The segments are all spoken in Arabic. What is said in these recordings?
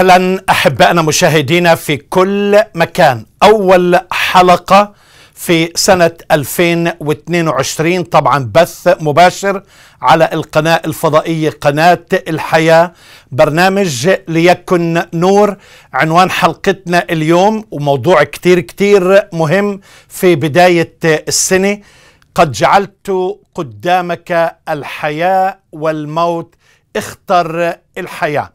اهلا احبائنا مشاهدينا في كل مكان اول حلقه في سنه 2022 طبعا بث مباشر على القناه الفضائيه قناه الحياه برنامج ليكن نور عنوان حلقتنا اليوم وموضوع كتير كتير مهم في بدايه السنه قد جعلت قدامك الحياه والموت اختر الحياه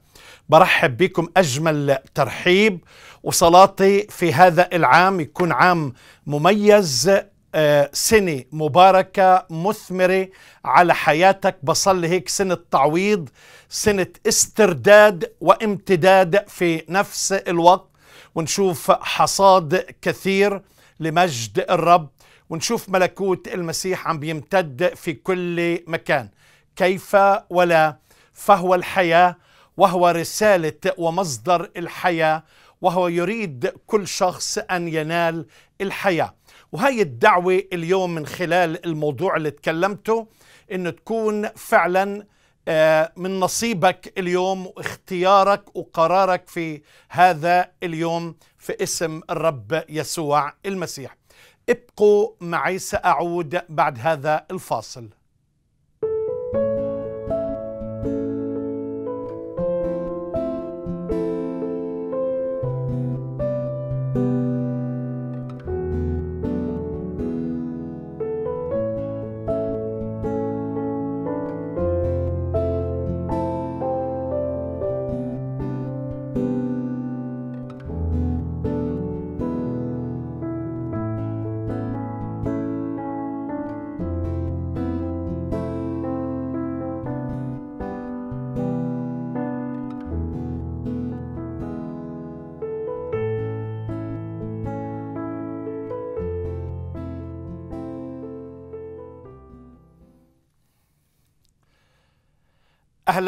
برحب بكم أجمل ترحيب وصلاتي في هذا العام يكون عام مميز آه، سنة مباركة مثمرة على حياتك بصلي هيك سنة تعويض سنة استرداد وامتداد في نفس الوقت ونشوف حصاد كثير لمجد الرب ونشوف ملكوت المسيح عم بيمتد في كل مكان كيف ولا فهو الحياة وهو رسالة ومصدر الحياة وهو يريد كل شخص أن ينال الحياة وهي الدعوة اليوم من خلال الموضوع اللي تكلمته أنه تكون فعلا آه، من نصيبك اليوم واختيارك وقرارك في هذا اليوم في اسم الرب يسوع المسيح ابقوا معي سأعود بعد هذا الفاصل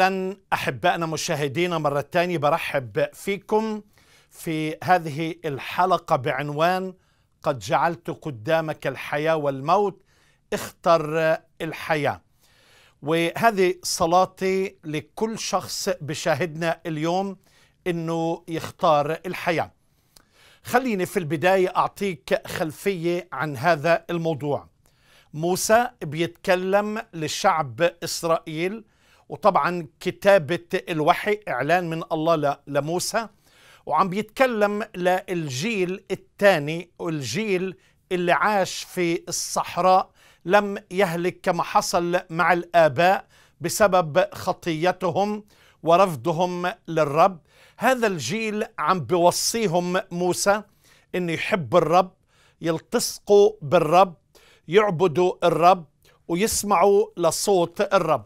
أهلا أحبائنا مشاهدينا مرة ثانيه برحب فيكم في هذه الحلقة بعنوان قد جعلت قدامك الحياة والموت اختر الحياة وهذه صلاتي لكل شخص بشاهدنا اليوم أنه يختار الحياة خليني في البداية أعطيك خلفية عن هذا الموضوع موسى بيتكلم لشعب إسرائيل وطبعا كتابة الوحي إعلان من الله لموسى وعم بيتكلم للجيل الثاني والجيل اللي عاش في الصحراء لم يهلك كما حصل مع الآباء بسبب خطيتهم ورفضهم للرب هذا الجيل عم بيوصيهم موسى أن يحب الرب يلتصقوا بالرب يعبدوا الرب ويسمعوا لصوت الرب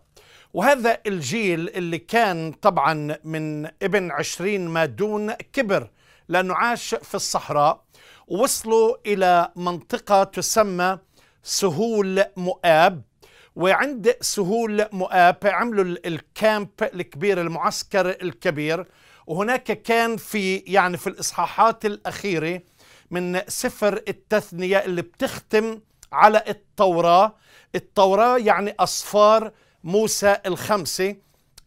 وهذا الجيل اللي كان طبعا من ابن عشرين ما دون كبر لأنه عاش في الصحراء وصلوا إلى منطقة تسمى سهول مؤاب وعند سهول مؤاب عملوا الكامب الكبير المعسكر الكبير وهناك كان في يعني في الإصحاحات الأخيرة من سفر التثنية اللي بتختم على التوراة التوراة يعني أصفار موسى الخمسة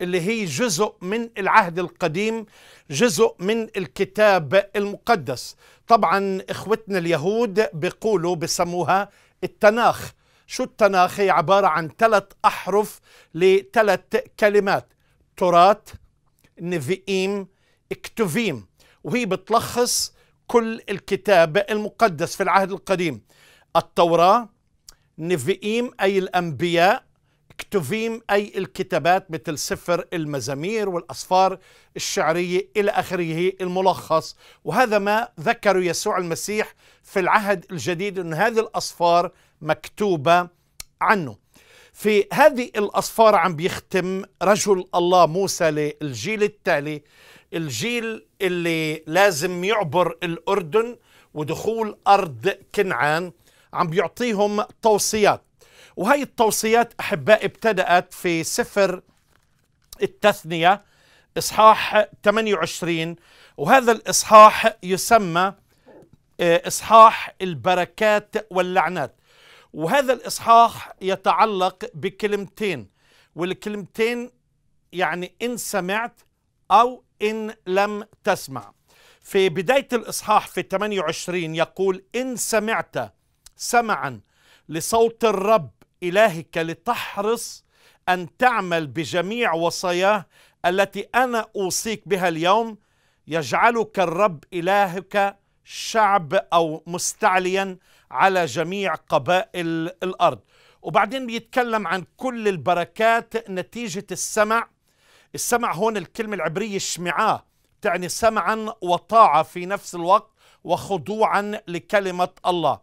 اللي هي جزء من العهد القديم جزء من الكتاب المقدس طبعا إخوتنا اليهود بيقولوا بسموها التناخ شو التناخ هي عبارة عن ثلاث أحرف لثلاث كلمات تورات نفئيم اكتوفيم وهي بتلخص كل الكتاب المقدس في العهد القديم التوراة نفئيم أي الأنبياء مكتوفين أي الكتابات مثل سفر المزامير والأصفار الشعرية إلى آخره الملخص وهذا ما ذكر يسوع المسيح في العهد الجديد أن هذه الأصفار مكتوبة عنه في هذه الأصفار عم بيختم رجل الله موسى للجيل التالي الجيل اللي لازم يعبر الأردن ودخول أرض كنعان عم بيعطيهم توصيات وهي التوصيات أحبائي ابتدأت في سفر التثنية إصحاح 28 وهذا الإصحاح يسمى آه، إصحاح البركات واللعنات وهذا الإصحاح يتعلق بكلمتين والكلمتين يعني إن سمعت أو إن لم تسمع في بداية الإصحاح في 28 يقول إن سمعت سمعا لصوت الرب إلهك لتحرص أن تعمل بجميع وصاياه التي أنا أوصيك بها اليوم يجعلك الرب إلهك شعب أو مستعليا على جميع قبائل الأرض وبعدين بيتكلم عن كل البركات نتيجة السمع السمع هون الكلمة العبرية شمعاه تعني سمعا وطاعة في نفس الوقت وخضوعا لكلمة الله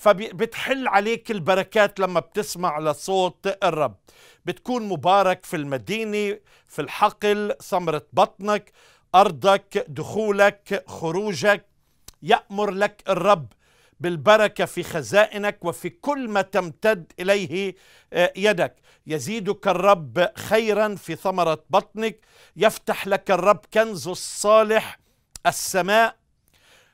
فبتحل عليك البركات لما بتسمع لصوت الرب بتكون مبارك في المدينة في الحقل ثمرة بطنك أرضك دخولك خروجك يأمر لك الرب بالبركة في خزائنك وفي كل ما تمتد إليه آه، يدك يزيدك الرب خيرا في ثمرة بطنك يفتح لك الرب كنز الصالح السماء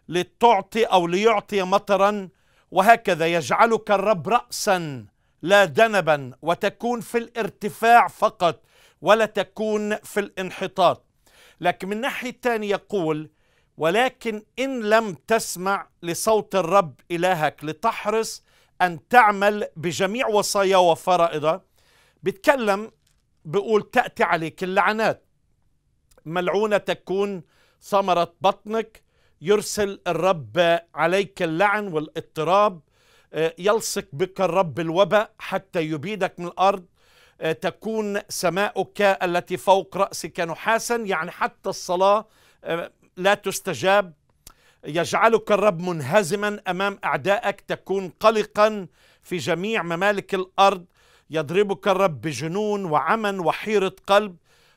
لتعطي أو ليعطي مطرا وهكذا يجعلك الرب رأسا لا دنبا وتكون في الارتفاع فقط ولا تكون في الانحطاط لكن من ناحية ثانيه يقول ولكن إن لم تسمع لصوت الرب إلهك لتحرص أن تعمل بجميع وصايا وفرائضه بيتكلم بيقول تأتي عليك اللعنات ملعونة تكون ثمرة بطنك يرسل الرب عليك اللعن والاضطراب آه، يلصق بك الرب الوباء حتى يبيدك من الارض آه، تكون سماؤك التي فوق راسك نحاسا يعني حتى الصلاه آه، لا تستجاب يجعلك الرب منهزما امام اعدائك تكون قلقا في جميع ممالك الارض يضربك الرب بجنون وعمى وحيره قلب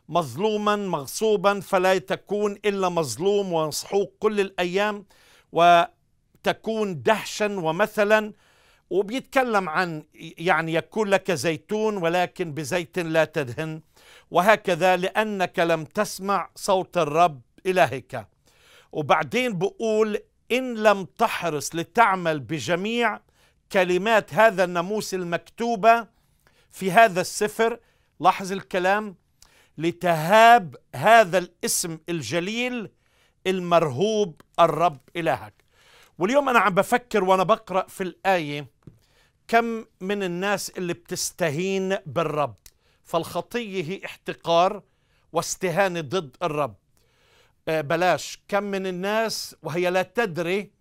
مظلوما مغصوبا فلا تكون الا مظلوم ومسحوق كل الايام وتكون دهشا ومثلا وبيتكلم عن يعني يكون لك زيتون ولكن بزيت لا تدهن وهكذا لانك لم تسمع صوت الرب الهك وبعدين بقول ان لم تحرص لتعمل بجميع كلمات هذا الناموس المكتوبه في هذا السفر لاحظ الكلام لتهاب هذا الاسم الجليل المرهوب الرب إلهك واليوم أنا عم بفكر وأنا بقرأ في الآية كم من الناس اللي بتستهين بالرب فالخطية هي احتقار واستهانة ضد الرب آه، بلاش كم من الناس وهي لا تدري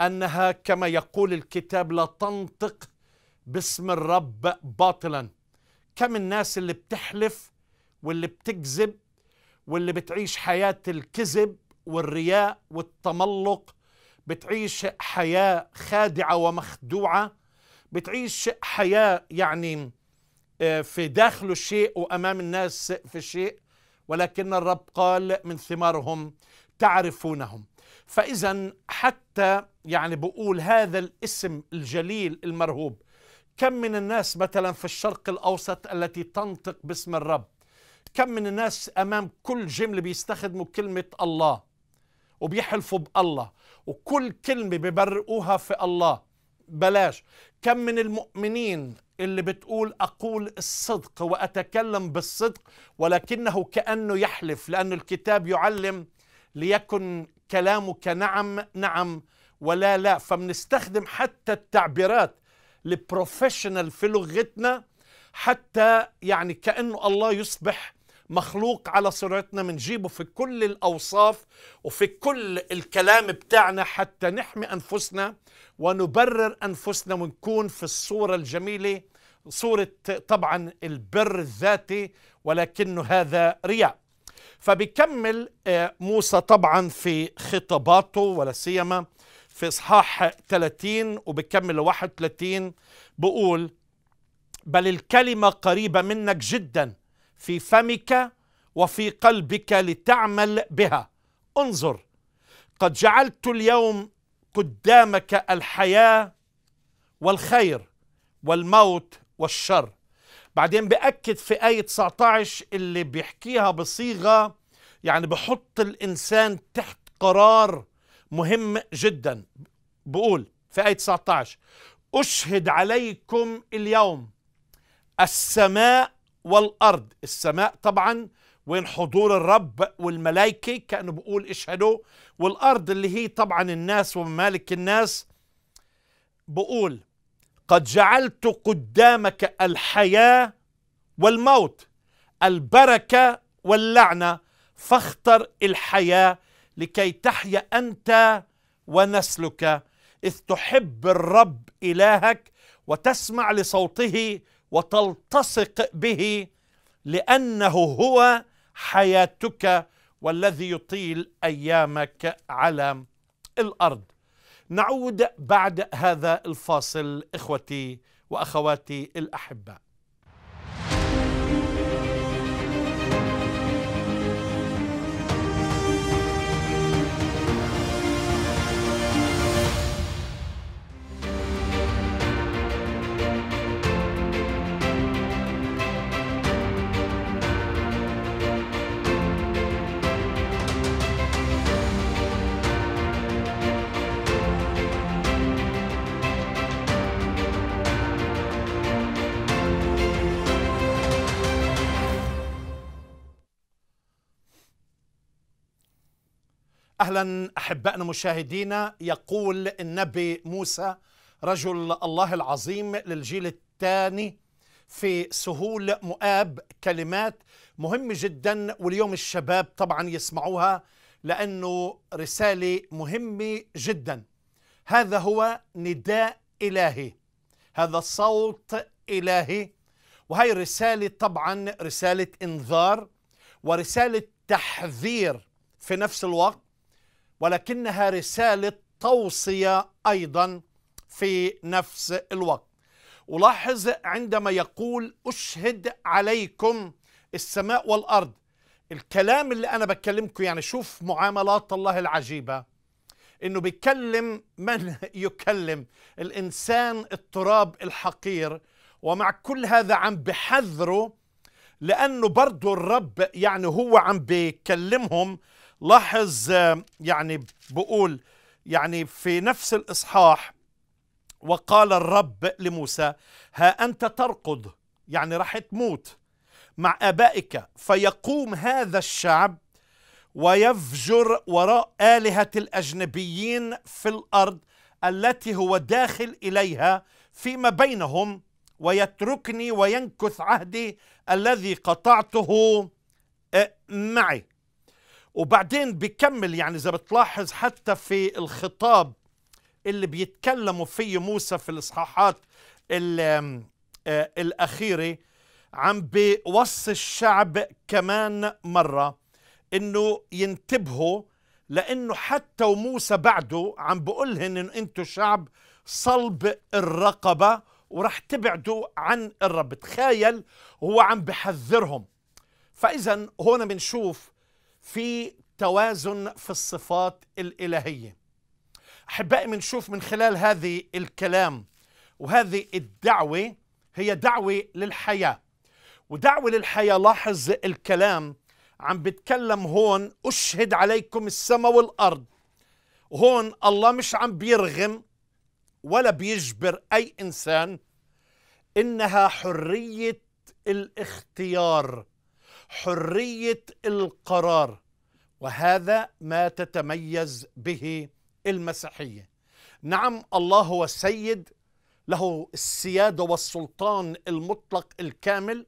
أنها كما يقول الكتاب لا تنطق باسم الرب باطلا كم الناس اللي بتحلف واللي بتكذب واللي بتعيش حياة الكذب والرياء والتملق بتعيش حياة خادعة ومخدوعة بتعيش حياة يعني آه، في داخله شيء وأمام الناس في شيء ولكن الرب قال من ثمارهم تعرفونهم فإذا حتى يعني بقول هذا الاسم الجليل المرهوب كم من الناس مثلا في الشرق الأوسط التي تنطق باسم الرب كم من الناس امام كل جمله بيستخدموا كلمه الله وبيحلفوا بالله وكل كلمه ببرقوها في الله بلاش كم من المؤمنين اللي بتقول اقول الصدق واتكلم بالصدق ولكنه كانه يحلف لان الكتاب يعلم ليكن كلامك نعم نعم ولا لا فبنستخدم حتى التعبيرات البروفيشنال في لغتنا حتى يعني كأنه الله يصبح مخلوق على صورتنا بنجيبه في كل الأوصاف وفي كل الكلام بتاعنا حتى نحمي أنفسنا ونبرر أنفسنا ونكون في الصورة الجميلة صورة طبعا البر الذاتي ولكنه هذا رياء فبيكمل آه، موسى طبعا في خطاباته ولا سيما في إصحاح 30 وبكمل 31 بقول بل الكلمة قريبة منك جدا في فمك وفي قلبك لتعمل بها انظر قد جعلت اليوم قدامك الحياة والخير والموت والشر بعدين بأكد في آية 19 اللي بيحكيها بصيغة يعني بحط الإنسان تحت قرار مهم جدا بقول في آية 19 أشهد عليكم اليوم السماء والأرض السماء طبعا وين حضور الرب والملائكة كأنه بقول اشهدوا والأرض اللي هي طبعا الناس وممالك الناس بقول قد جعلت قدامك الحياة والموت البركة واللعنة فاختر الحياة لكي تحيا أنت ونسلك إذ تحب الرب إلهك وتسمع لصوته وتلتصق به لانه هو حياتك والذي يطيل ايامك على الارض نعود بعد هذا الفاصل اخوتي واخواتي الاحباء اهلا احبائنا مشاهدينا يقول النبي موسى رجل الله العظيم للجيل الثاني في سهول مؤاب كلمات مهمه جدا واليوم الشباب طبعا يسمعوها لانه رساله مهمه جدا هذا هو نداء الهي هذا صوت الهي وهي رساله طبعا رساله انذار ورساله تحذير في نفس الوقت ولكنها رسالة توصية أيضا في نفس الوقت ولاحظ عندما يقول أشهد عليكم السماء والأرض الكلام اللي أنا بكلمكم يعني شوف معاملات الله العجيبة إنه بيكلم من يكلم الإنسان التراب الحقير ومع كل هذا عم بحذره لأنه برضه الرب يعني هو عم بيكلمهم لاحظ آه، يعني بقول يعني في نفس الإصحاح وقال الرب لموسى ها أنت ترقد يعني راح تموت مع أبائك فيقوم هذا الشعب ويفجر وراء آلهة الأجنبيين في الأرض التي هو داخل إليها فيما بينهم ويتركني وينكث عهدي الذي قطعته آه، معي وبعدين بيكمل يعني إذا بتلاحظ حتى في الخطاب اللي بيتكلموا فيه موسى في الإصحاحات آه، الأخيرة عم بيوصي الشعب كمان مرة إنه ينتبهوا لأنه حتى وموسى بعده عم بقولهن إن انتم شعب صلب الرقبة ورح تبعدوا عن الرب تخيل هو عم بحذرهم فإذا هون بنشوف في توازن في الصفات الإلهية أحبائي بنشوف من خلال هذه الكلام وهذه الدعوة هي دعوة للحياة ودعوة للحياة لاحظ الكلام عم بتكلم هون أشهد عليكم السماء والأرض هون الله مش عم بيرغم ولا بيجبر أي إنسان إنها حرية الاختيار حريه القرار وهذا ما تتميز به المسيحيه نعم الله هو السيد له السياده والسلطان المطلق الكامل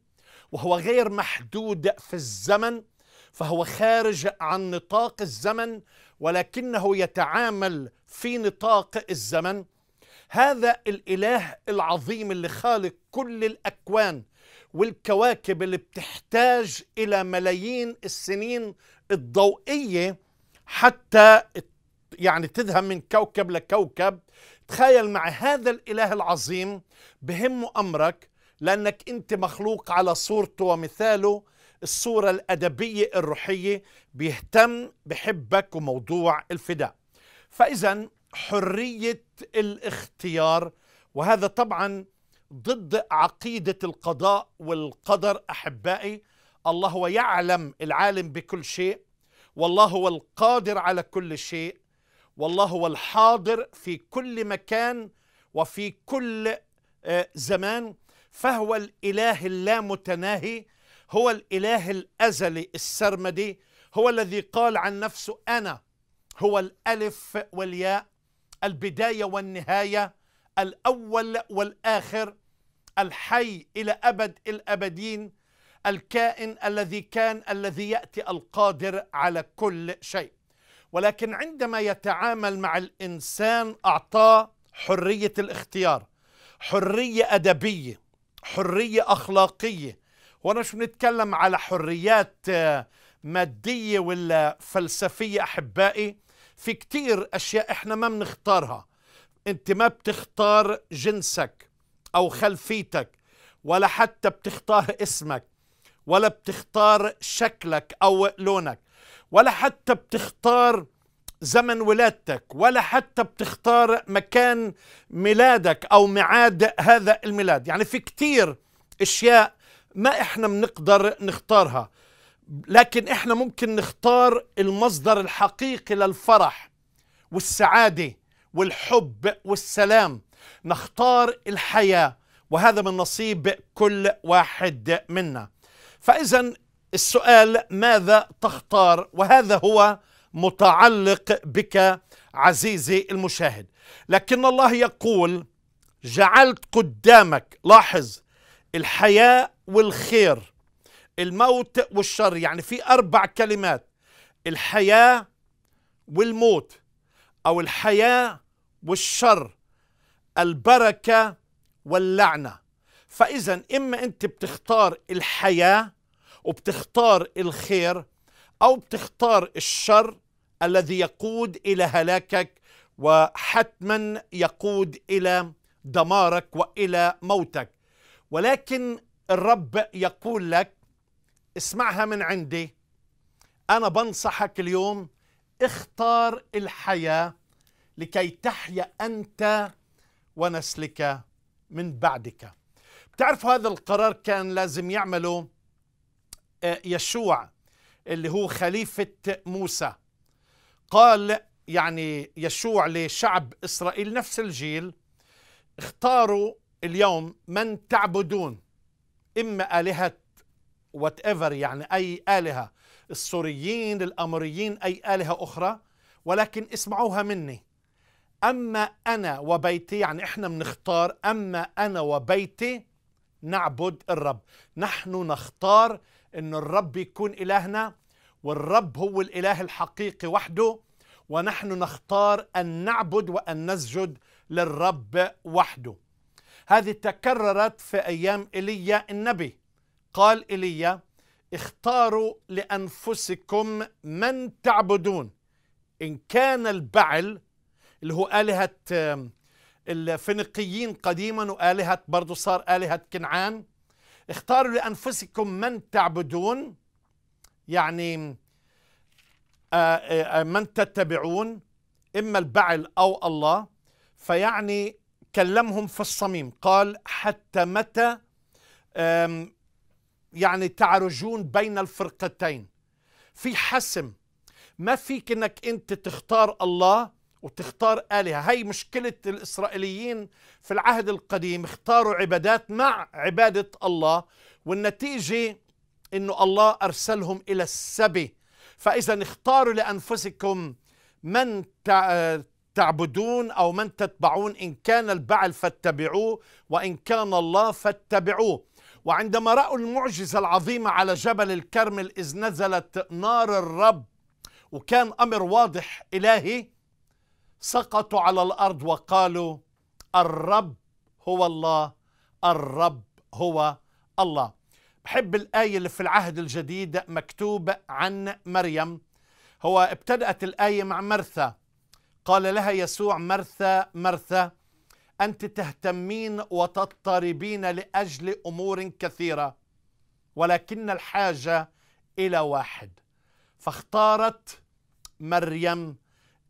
وهو غير محدود في الزمن فهو خارج عن نطاق الزمن ولكنه يتعامل في نطاق الزمن هذا الاله العظيم اللي خالق كل الاكوان والكواكب اللي بتحتاج إلى ملايين السنين الضوئية حتى يعني تذهب من كوكب لكوكب تخيل مع هذا الإله العظيم بهمه أمرك لأنك أنت مخلوق على صورته ومثاله الصورة الأدبية الروحية بيهتم بحبك وموضوع الفداء فإذا حرية الاختيار وهذا طبعا ضد عقيدة القضاء والقدر أحبائي الله هو يعلم العالم بكل شيء والله هو القادر على كل شيء والله هو الحاضر في كل مكان وفي كل آه، زمان فهو الإله اللامتناهي هو الإله الأزلي السرمدي هو الذي قال عن نفسه أنا هو الألف والياء البداية والنهاية الأول والآخر الحي إلى أبد الأبدين الكائن الذي كان الذي يأتي القادر على كل شيء ولكن عندما يتعامل مع الإنسان أعطاه حرية الاختيار حرية أدبية حرية أخلاقية وأنا مش بنتكلم على حريات آه، مادية ولا فلسفية أحبائي في كتير أشياء إحنا ما بنختارها أنت ما بتختار جنسك أو خلفيتك ولا حتى بتختار اسمك ولا بتختار شكلك أو لونك ولا حتى بتختار زمن ولادتك ولا حتى بتختار مكان ميلادك أو ميعاد هذا الميلاد يعني في كتير أشياء ما إحنا بنقدر نختارها لكن إحنا ممكن نختار المصدر الحقيقي للفرح والسعادة والحب والسلام نختار الحياه وهذا من نصيب كل واحد منا فاذا السؤال ماذا تختار وهذا هو متعلق بك عزيزي المشاهد لكن الله يقول جعلت قدامك لاحظ الحياه والخير الموت والشر يعني في اربع كلمات الحياه والموت او الحياه والشر البركة واللعنة فإذا إما أنت بتختار الحياة وبتختار الخير أو بتختار الشر الذي يقود إلى هلاكك وحتما يقود إلى دمارك وإلى موتك ولكن الرب يقول لك اسمعها من عندي أنا بنصحك اليوم اختار الحياة لكي تحيا أنت ونسلك من بعدك بتعرفوا هذا القرار كان لازم يعمله آه، يشوع اللي هو خليفة موسى قال يعني يشوع لشعب إسرائيل نفس الجيل اختاروا اليوم من تعبدون إما آلهة وات ايفر يعني أي آلهة السوريين الأمريين أي آلهة أخرى ولكن اسمعوها مني أما أنا وبيتي يعني إحنا بنختار أما أنا وبيتي نعبد الرب نحن نختار أن الرب يكون إلهنا والرب هو الإله الحقيقي وحده ونحن نختار أن نعبد وأن نسجد للرب وحده هذه تكررت في أيام إيليا النبي قال إيليا اختاروا لأنفسكم من تعبدون إن كان البعل اللي هو آلهة الفينيقيين قديما وآلهة برضه صار آلهة كنعان اختاروا لأنفسكم من تعبدون يعني من تتبعون إما البعل أو الله فيعني كلمهم في الصميم قال حتى متى يعني تعرجون بين الفرقتين في حسم ما فيك انك انت تختار الله وتختار آلهة هاي مشكلة الإسرائيليين في العهد القديم اختاروا عبادات مع عبادة الله والنتيجة أنه الله أرسلهم إلى السبي فإذا اختاروا لأنفسكم من تعبدون أو من تتبعون إن كان البعل فاتبعوه وإن كان الله فاتبعوه وعندما رأوا المعجزة العظيمة على جبل الكرمل إذ نزلت نار الرب وكان أمر واضح إلهي سقطوا على الارض وقالوا الرب هو الله الرب هو الله بحب الايه اللي في العهد الجديد مكتوب عن مريم هو ابتدات الايه مع مرثا قال لها يسوع مرثا مرثا انت تهتمين وتضطربين لاجل امور كثيره ولكن الحاجه الى واحد فاختارت مريم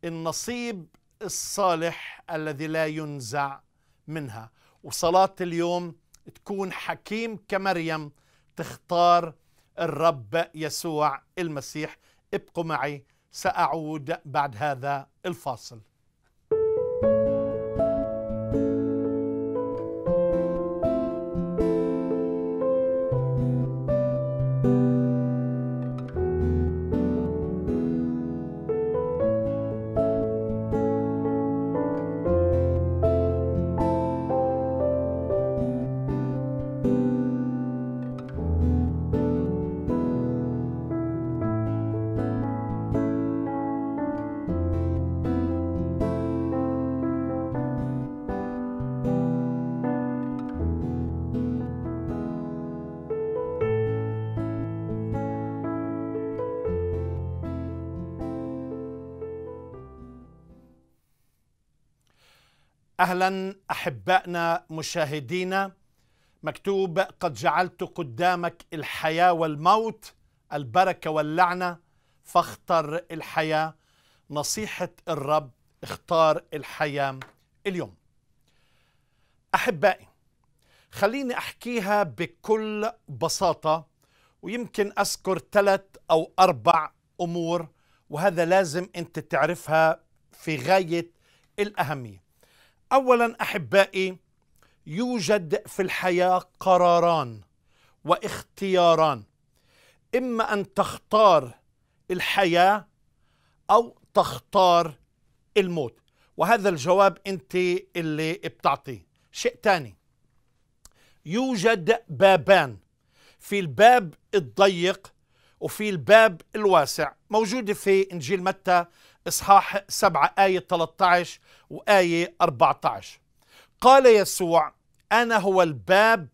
النصيب الصالح الذي لا ينزع منها وصلاة اليوم تكون حكيم كمريم تختار الرب يسوع المسيح ابقوا معي سأعود بعد هذا الفاصل اهلا احبائنا مشاهدينا مكتوب قد جعلت قدامك الحياه والموت البركه واللعنه فاختر الحياه نصيحه الرب اختار الحياه اليوم احبائي خليني احكيها بكل بساطه ويمكن اذكر ثلاث او اربع امور وهذا لازم انت تعرفها في غايه الاهميه اولا احبائي يوجد في الحياه قراران واختياران اما ان تختار الحياه او تختار الموت وهذا الجواب انت اللي بتعطيه شيء ثاني يوجد بابان في الباب الضيق وفي الباب الواسع موجودة في إنجيل متى إصحاح 7 آية 13 وآية 14 قال يسوع أنا هو الباب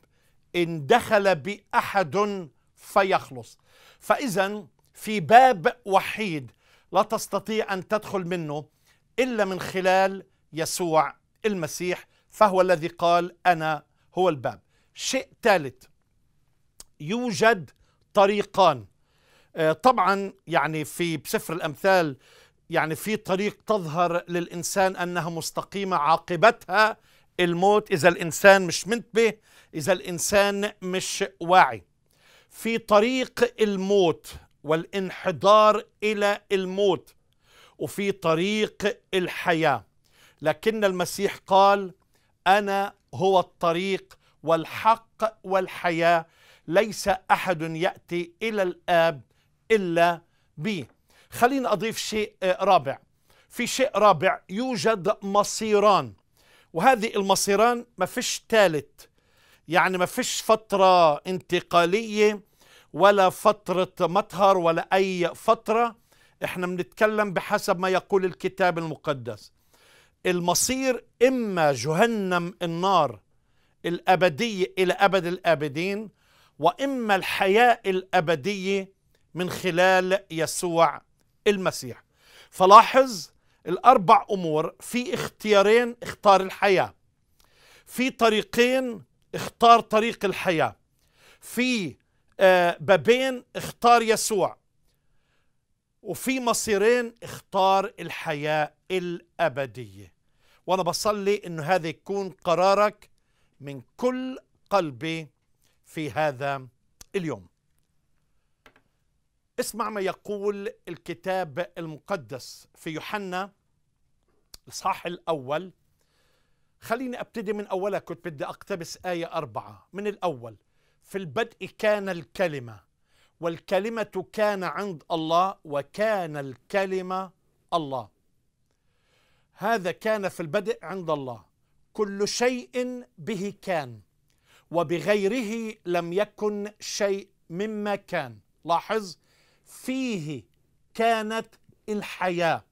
إن دخل بأحد فيخلص فإذا في باب وحيد لا تستطيع أن تدخل منه إلا من خلال يسوع المسيح فهو الذي قال أنا هو الباب شيء ثالث يوجد طريقان آه، طبعا يعني في سفر الأمثال يعني في طريق تظهر للإنسان أنها مستقيمة عاقبتها الموت إذا الإنسان مش منتبه إذا الإنسان مش واعي في طريق الموت والانحدار إلى الموت وفي طريق الحياة لكن المسيح قال أنا هو الطريق والحق والحياة ليس أحد يأتي إلى الآب إلا بي خلينا أضيف شيء آه، رابع في شيء رابع يوجد مصيران وهذه المصيران ما فيش ثالث يعني ما فيش فترة انتقالية ولا فترة مطهر ولا أي فترة احنا بنتكلم بحسب ما يقول الكتاب المقدس المصير إما جهنم النار الأبدية إلى أبد الآبدين وإما الحياة الأبدية من خلال يسوع المسيح فلاحظ الأربع أمور في اختيارين اختار الحياة في طريقين اختار طريق الحياة في آه، بابين اختار يسوع وفي مصيرين اختار الحياة الأبدية وأنا بصلي أنه هذا يكون قرارك من كل قلبي في هذا اليوم اسمع ما يقول الكتاب المقدس في يوحنا الإصحاح الأول خليني أبتدي من أولها كنت بدي أقتبس آية أربعة من الأول في البدء كان الكلمة والكلمة كان عند الله وكان الكلمة الله هذا كان في البدء عند الله كل شيء به كان وبغيره لم يكن شيء مما كان لاحظ فيه كانت الحياه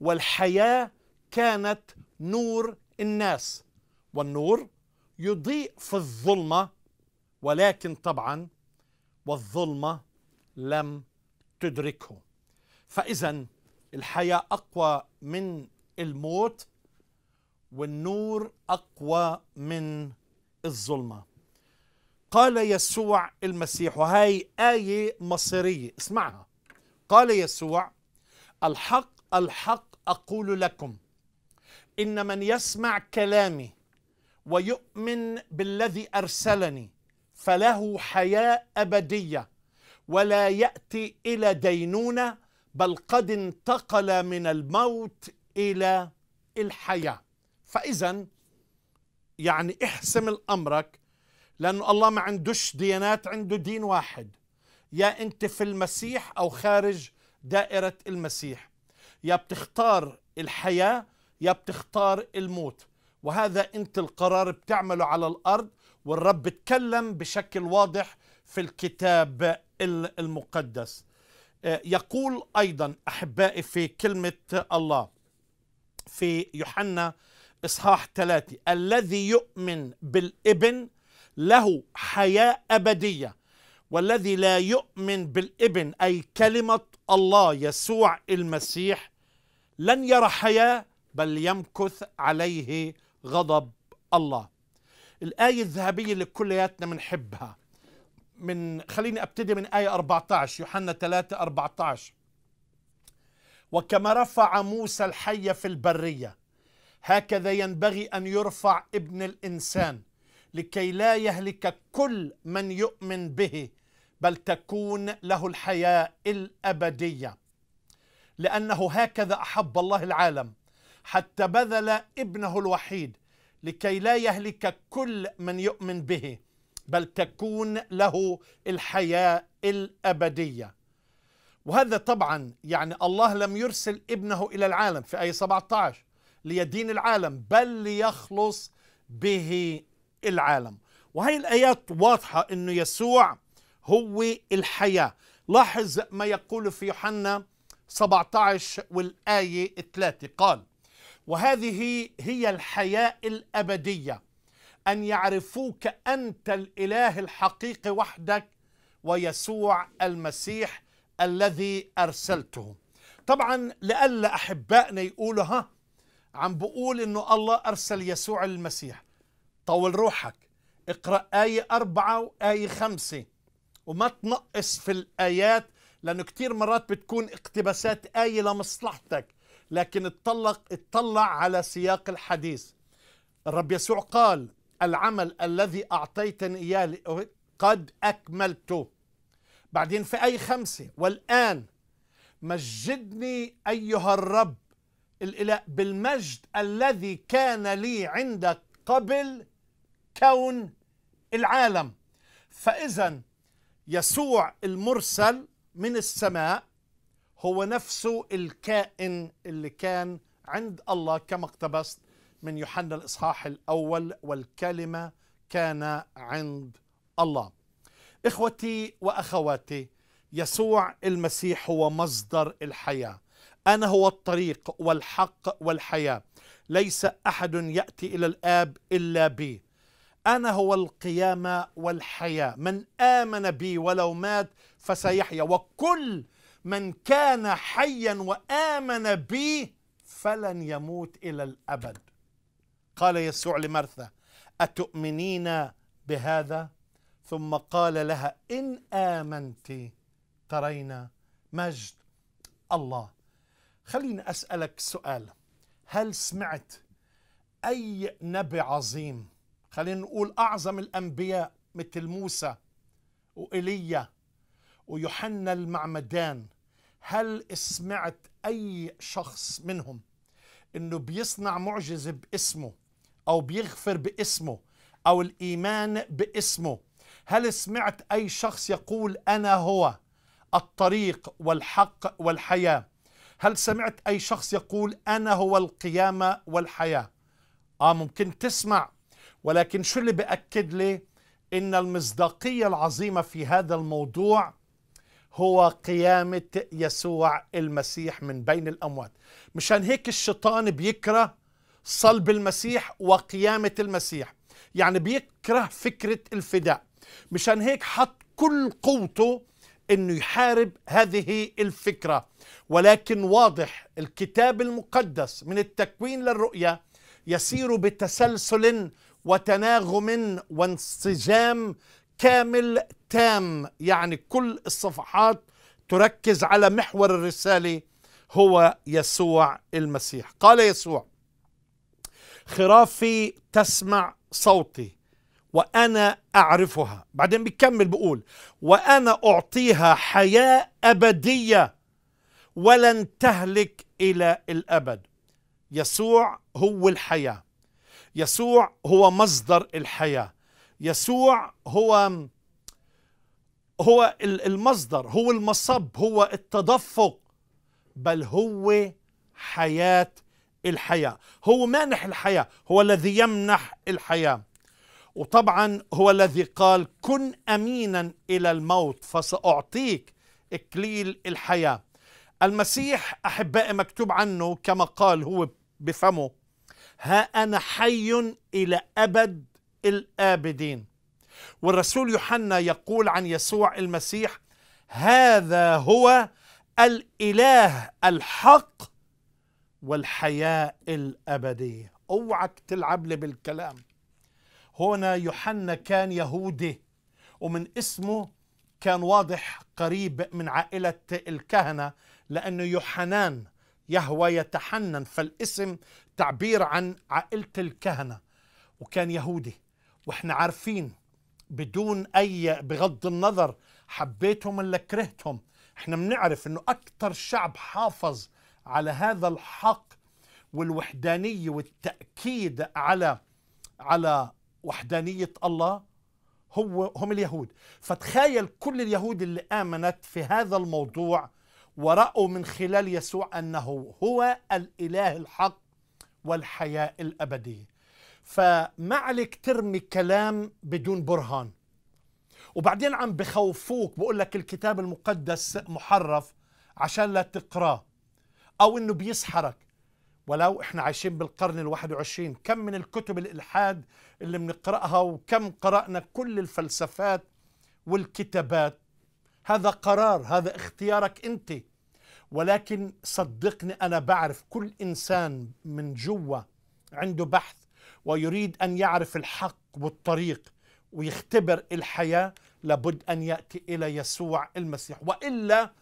والحياه كانت نور الناس والنور يضيء في الظلمه ولكن طبعا والظلمه لم تدركه فاذا الحياه اقوى من الموت والنور اقوى من الظلمه قال يسوع المسيح وهي آية مصيرية اسمعها قال يسوع الحق الحق أقول لكم إن من يسمع كلامي ويؤمن بالذي أرسلني فله حياة أبدية ولا يأتي إلى دينونة بل قد انتقل من الموت إلى الحياة فإذا يعني احسم الأمرك لأنه الله ما عندوش ديانات عنده دين واحد يا أنت في المسيح أو خارج دائرة المسيح يا بتختار الحياة يا بتختار الموت وهذا أنت القرار بتعمله على الأرض والرب تكلم بشكل واضح في الكتاب المقدس آه، يقول أيضا أحبائي في كلمة الله في يوحنا إصحاح ثلاثة الذي يؤمن بالابن له حياه ابديه والذي لا يؤمن بالابن اي كلمه الله يسوع المسيح لن يرى حياه بل يمكث عليه غضب الله الآية الذهبية اللي كلياتنا بنحبها من خليني أبتدي من آية 14 يوحنا 3 14 وكما رفع موسى الحي في البرية هكذا ينبغي أن يرفع ابن الإنسان لكي لا يهلك كل من يؤمن به بل تكون له الحياه الابديه لانه هكذا احب الله العالم حتى بذل ابنه الوحيد لكي لا يهلك كل من يؤمن به بل تكون له الحياه الابديه وهذا طبعا يعني الله لم يرسل ابنه الى العالم في اي 17 ليدين العالم بل ليخلص به العالم وهي الآيات واضحة أنه يسوع هو الحياة لاحظ ما يقول في يوحنا 17 والآية 3 قال وهذه هي الحياة الأبدية أن يعرفوك أنت الإله الحقيقي وحدك ويسوع المسيح الذي أرسلته طبعا لألا أحبائنا يقولوا ها عم بقول إنه الله أرسل يسوع المسيح طول روحك اقرأ آية أربعة وآية خمسة وما تنقص في الآيات لأنه كتير مرات بتكون اقتباسات آية لمصلحتك لكن اطلع, اتطلع على سياق الحديث الرب يسوع قال العمل الذي أعطيتني إياه قد أكملته بعدين في آية خمسة والآن مجدني أيها الرب الإله بالمجد الذي كان لي عندك قبل كون العالم فإذا يسوع المرسل من السماء هو نفسه الكائن اللي كان عند الله كما اقتبست من يوحنا الإصحاح الأول والكلمة كان عند الله إخوتي وأخواتي يسوع المسيح هو مصدر الحياة أنا هو الطريق والحق والحياة ليس أحد يأتي إلى الآب إلا بي أنا هو القيامة والحياة من آمن بي ولو مات فسيحيا وكل من كان حيا وآمن بي فلن يموت إلى الأبد قال يسوع لمرثا أتؤمنين بهذا ثم قال لها إن آمنت ترين مجد الله خليني أسألك سؤال هل سمعت أي نبي عظيم خلينا نقول أعظم الأنبياء مثل موسى وإيليا ويوحنا المعمدان هل سمعت أي شخص منهم إنه بيصنع معجزة باسمه أو بيغفر باسمه أو الإيمان باسمه هل سمعت أي شخص يقول أنا هو الطريق والحق والحياة هل سمعت أي شخص يقول أنا هو القيامة والحياة آه ممكن تسمع ولكن شو اللي بأكد لي إن المصداقية العظيمة في هذا الموضوع هو قيامة يسوع المسيح من بين الأموات مشان هيك الشيطان بيكره صلب المسيح وقيامة المسيح يعني بيكره فكرة الفداء مشان هيك حط كل قوته انه يحارب هذه الفكره ولكن واضح الكتاب المقدس من التكوين للرؤيا يسير بتسلسل وتناغم وانسجام كامل تام يعني كل الصفحات تركز على محور الرساله هو يسوع المسيح قال يسوع خرافي تسمع صوتي وأنا أعرفها بعدين بيكمل بقول وأنا أعطيها حياة أبدية ولن تهلك إلى الأبد يسوع هو الحياة يسوع هو مصدر الحياة يسوع هو هو المصدر هو المصب هو التدفق بل هو حياة الحياة هو مانح الحياة هو الذي يمنح الحياة وطبعا هو الذي قال كن أمينا إلى الموت فسأعطيك إكليل الحياة المسيح أحبائي مكتوب عنه كما قال هو بفمه ها أنا حي إلى أبد الآبدين والرسول يوحنا يقول عن يسوع المسيح هذا هو الإله الحق والحياة الأبدية اوعك تلعب لي بالكلام هنا يوحنا كان يهودي ومن اسمه كان واضح قريب من عائلة الكهنة لأنه يوحنان يهوى يتحنن فالاسم تعبير عن عائلة الكهنة وكان يهودي واحنا عارفين بدون أي بغض النظر حبيتهم ولا كرهتهم احنا بنعرف انه أكثر شعب حافظ على هذا الحق والوحدانية والتأكيد على على وحدانية الله هو هم اليهود فتخيل كل اليهود اللي آمنت في هذا الموضوع ورأوا من خلال يسوع أنه هو الإله الحق والحياة الأبدية فما عليك ترمي كلام بدون برهان وبعدين عم بخوفوك بقول لك الكتاب المقدس محرف عشان لا تقراه أو إنه بيسحرك ولو احنا عايشين بالقرن الواحد وعشرين كم من الكتب الإلحاد اللي بنقرأها وكم قرأنا كل الفلسفات والكتابات هذا قرار هذا اختيارك أنت ولكن صدقني أنا بعرف كل إنسان من جوا عنده بحث ويريد أن يعرف الحق والطريق ويختبر الحياة لابد أن يأتي إلى يسوع المسيح وإلا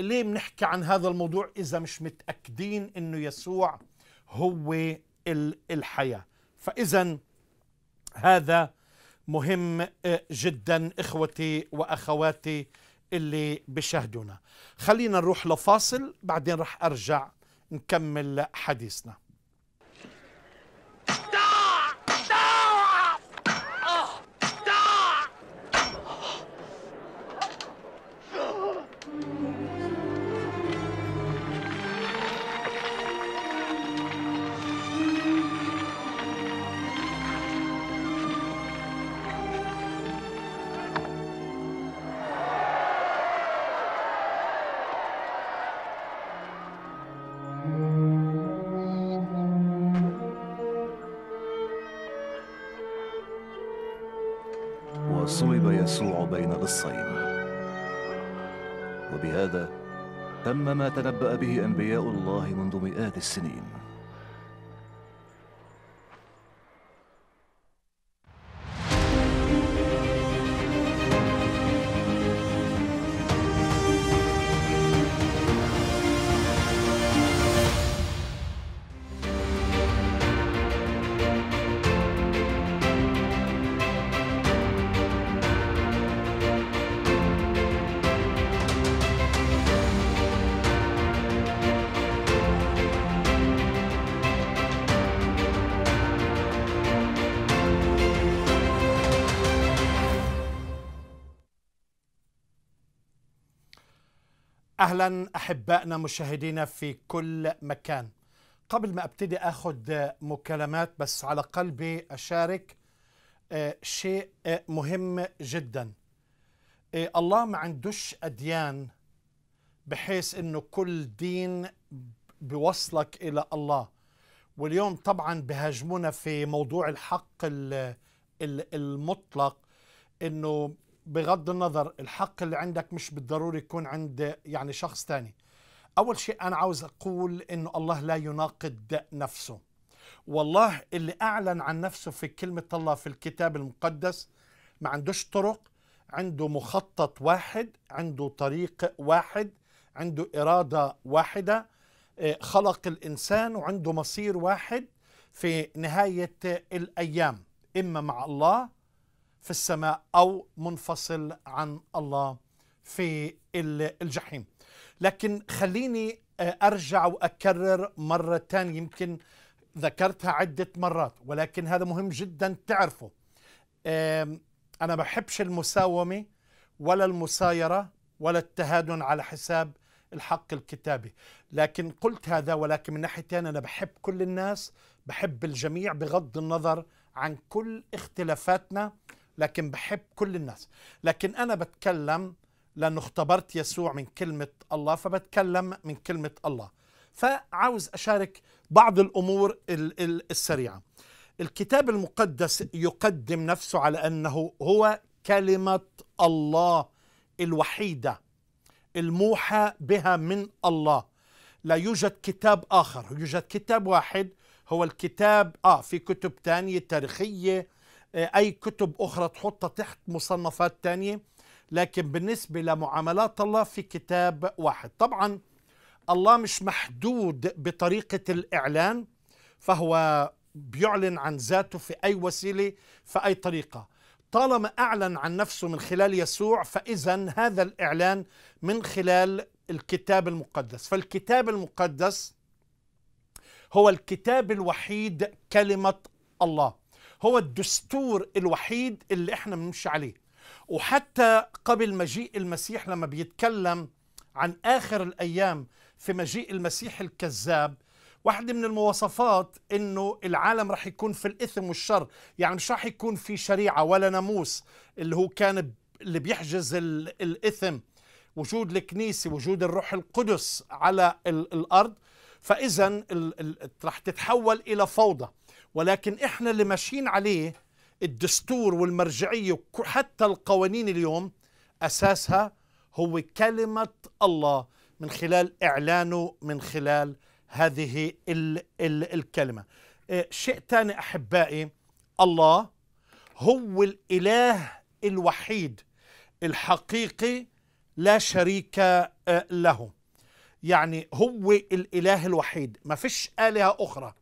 ليه بنحكي عن هذا الموضوع إذا مش متأكدين أنه يسوع هو الحياة فإذا هذا مهم آه، جدا إخوتي وأخواتي اللي بيشاهدونا خلينا نروح لفاصل بعدين رح أرجع نكمل حديثنا وصلب يسوع بين غصين وبهذا تم ما تنبأ به أنبياء الله منذ مئات السنين اولا احبائنا مشاهدينا في كل مكان قبل ما ابتدي اخذ مكالمات بس على قلبي اشارك آه، شيء آه، مهم جدا آه، الله ما عندوش اديان بحيث انه كل دين بيوصلك الى الله واليوم طبعا بهاجمونا في موضوع الحق المطلق انه بغض النظر الحق اللي عندك مش بالضروري يكون عند يعني شخص تاني أول شيء أنا عاوز أقول إنه الله لا يناقض نفسه والله اللي أعلن عن نفسه في كلمة الله في الكتاب المقدس ما عندوش طرق عنده مخطط واحد عنده طريق واحد عنده إرادة واحدة آه، خلق الإنسان وعنده مصير واحد في نهاية الأيام إما مع الله في السماء أو منفصل عن الله في الجحيم لكن خليني آه، أرجع وأكرر مرة تانية يمكن ذكرتها عدة مرات ولكن هذا مهم جدا تعرفه أنا بحبش المساومة ولا المسايرة ولا التهادن على حساب الحق الكتابي لكن قلت هذا ولكن من ناحية أنا بحب كل الناس بحب الجميع بغض النظر عن كل اختلافاتنا لكن بحب كل الناس لكن أنا بتكلم لأنه اختبرت يسوع من كلمة الله فبتكلم من كلمة الله فعاوز أشارك بعض الأمور السريعة الكتاب المقدس يقدم نفسه على أنه هو كلمة الله الوحيدة الموحى بها من الله لا يوجد كتاب آخر يوجد كتاب واحد هو الكتاب آه في كتب تانية تاريخية آه، أي كتب أخرى تحطها تحت مصنفات تانية لكن بالنسبة لمعاملات الله في كتاب واحد طبعا الله مش محدود بطريقة الإعلان فهو بيعلن عن ذاته في أي وسيلة في أي طريقة طالما أعلن عن نفسه من خلال يسوع فإذا هذا الإعلان من خلال الكتاب المقدس فالكتاب المقدس هو الكتاب الوحيد كلمة الله هو الدستور الوحيد اللي احنا بنمشي عليه وحتى قبل مجيء المسيح لما بيتكلم عن آخر الأيام في مجيء المسيح الكذاب واحدة من المواصفات انه العالم راح يكون في الاثم والشر يعني مش راح يكون في شريعة ولا ناموس اللي هو كان اللي بيحجز الاثم وجود الكنيسة وجود الروح القدس على الارض فاذا رح تتحول الى فوضى ولكن احنا اللي ماشيين عليه الدستور والمرجعيه حتى القوانين اليوم اساسها هو كلمه الله من خلال اعلانه من خلال هذه الـ الـ الكلمه آه، شيء ثاني احبائي الله هو الاله الوحيد الحقيقي لا شريك آه، له يعني هو الاله الوحيد ما فيش الهه اخرى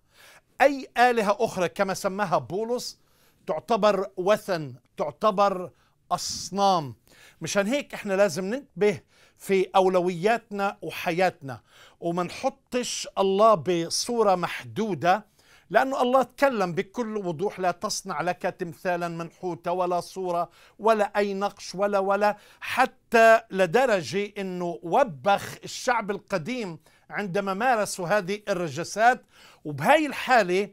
أي آلهة أخرى كما سماها بولس تعتبر وثن تعتبر أصنام مشان هيك احنا لازم ننتبه في أولوياتنا وحياتنا وما نحطش الله بصورة محدودة لأنه الله تكلم بكل وضوح لا تصنع لك تمثالا منحوتة ولا صورة ولا أي نقش ولا ولا حتى لدرجة أنه وبخ الشعب القديم عندما مارسوا هذه الرجسات وبهاي الحالة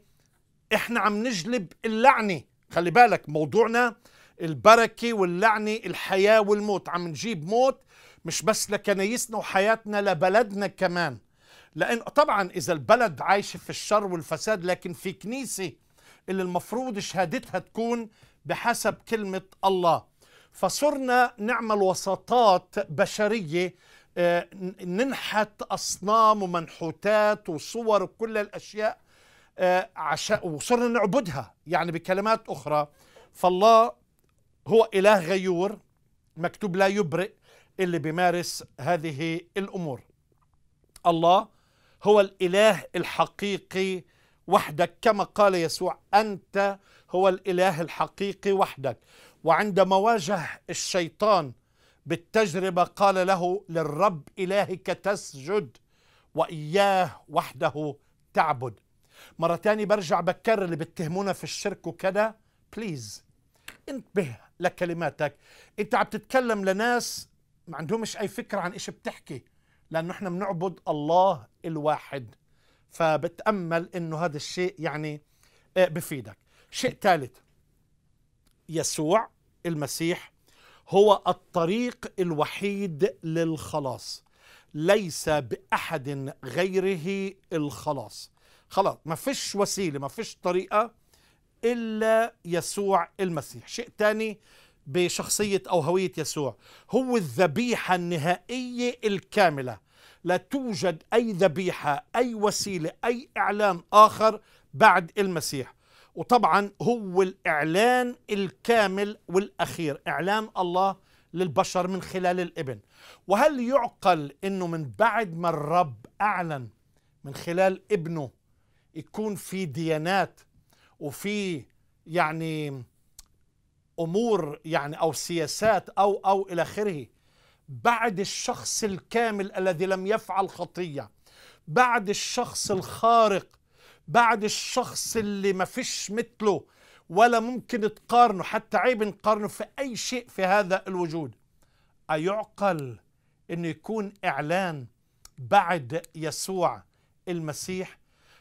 احنا عم نجلب اللعنة خلي بالك موضوعنا البركة واللعنة الحياة والموت عم نجيب موت مش بس لكنايسنا وحياتنا لبلدنا كمان لأن طبعا إذا البلد عايشة في الشر والفساد لكن في كنيسة اللي المفروض شهادتها تكون بحسب كلمة الله فصرنا نعمل وساطات بشرية آه، ننحت أصنام ومنحوتات وصور وكل الأشياء آه، عشان وصرنا نعبدها يعني بكلمات أخرى فالله هو إله غيور مكتوب لا يبرئ اللي بيمارس هذه الأمور الله هو الإله الحقيقي وحدك كما قال يسوع أنت هو الإله الحقيقي وحدك وعندما واجه الشيطان بالتجربة قال له للرب إلهك تسجد وإياه وحده تعبد مرة تاني برجع بكرر اللي بتهمونا في الشرك وكذا بليز انتبه لكلماتك انت عم تتكلم لناس ما عندهمش اي فكرة عن ايش بتحكي لانه احنا بنعبد الله الواحد فبتأمل انه هذا الشيء يعني آه، بفيدك شيء ثالث يسوع المسيح هو الطريق الوحيد للخلاص ليس باحد غيره الخلاص خلاص ما فيش وسيله ما فيش طريقه الا يسوع المسيح شيء تاني بشخصيه او هويه يسوع هو الذبيحه النهائيه الكامله لا توجد اي ذبيحه اي وسيله اي اعلان اخر بعد المسيح وطبعا هو الإعلان الكامل والأخير إعلان الله للبشر من خلال الابن وهل يعقل أنه من بعد ما الرب أعلن من خلال ابنه يكون في ديانات وفي يعني امور يعني او سياسات او او الى اخره بعد الشخص الكامل الذي لم يفعل خطيه بعد الشخص الخارق بعد الشخص اللي ما فيش مثله ولا ممكن تقارنه حتى عيب نقارنه في أي شيء في هذا الوجود أيعقل أنه يكون إعلان بعد يسوع المسيح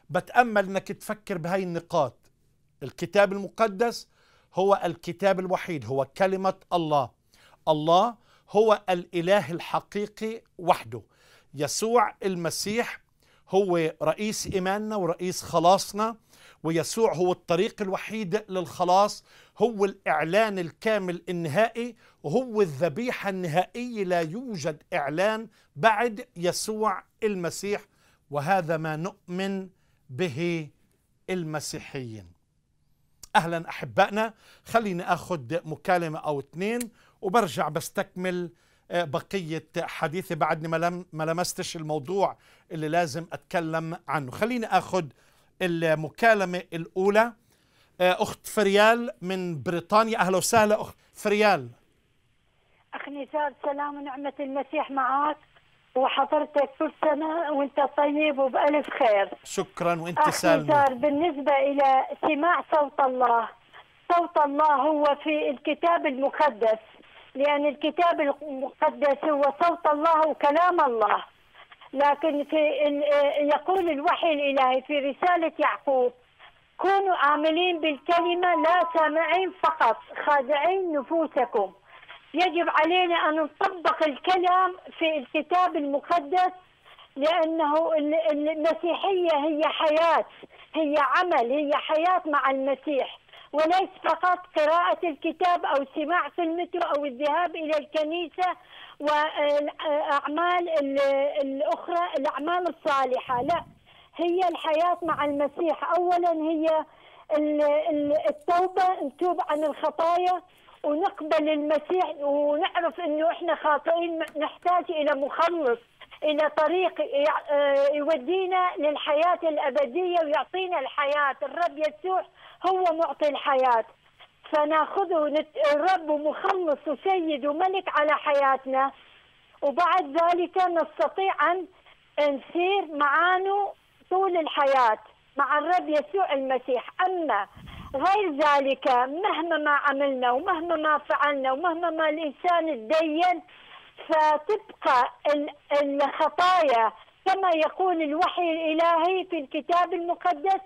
بتأمل أنك تفكر بهاي النقاط الكتاب المقدس هو الكتاب الوحيد هو كلمة الله الله هو الإله الحقيقي وحده يسوع المسيح هو رئيس إيماننا ورئيس خلاصنا ويسوع هو الطريق الوحيد للخلاص هو الإعلان الكامل النهائي وهو الذبيحة النهائية لا يوجد إعلان بعد يسوع المسيح وهذا ما نؤمن به المسيحيين أهلا أحبائنا خليني أخذ مكالمة أو اثنين وبرجع بستكمل آه، بقية حديثي بعد ما, لم لمستش الموضوع اللي لازم أتكلم عنه خليني أخذ المكالمة الأولى آه، أخت فريال من بريطانيا أهلا وسهلا أخت فريال أخ نزار سلام ونعمة المسيح معك وحضرتك كل سنة وانت طيب وبألف خير شكرا وانت سالمة بالنسبة إلى سماع صوت الله صوت الله هو في الكتاب المقدس لأن الكتاب المقدس هو صوت الله وكلام الله لكن في يقول الوحي الإلهي في رسالة يعقوب كونوا عاملين بالكلمة لا سامعين فقط خادعين نفوسكم يجب علينا أن نطبق الكلام في الكتاب المقدس لأنه المسيحية هي حياة هي عمل هي حياة مع المسيح وليس فقط قراءة الكتاب أو سماع في المترو أو الذهاب إلى الكنيسة والأعمال الأخرى الأعمال الصالحة لا هي الحياة مع المسيح أولا هي التوبة نتوب عن الخطايا ونقبل المسيح ونعرف أنه إحنا خاطئين نحتاج إلى مخلص الى طريق آه، يودينا للحياه الابديه ويعطينا الحياه الرب يسوع هو معطي الحياه فناخذه الرب مخلص وسيد وملك على حياتنا وبعد ذلك نستطيع ان نسير معانه طول الحياه مع الرب يسوع المسيح اما غير ذلك مهما ما عملنا ومهما ما فعلنا ومهما ما الانسان تدين فتبقى الخطايا كما يقول الوحي الالهي في الكتاب المقدس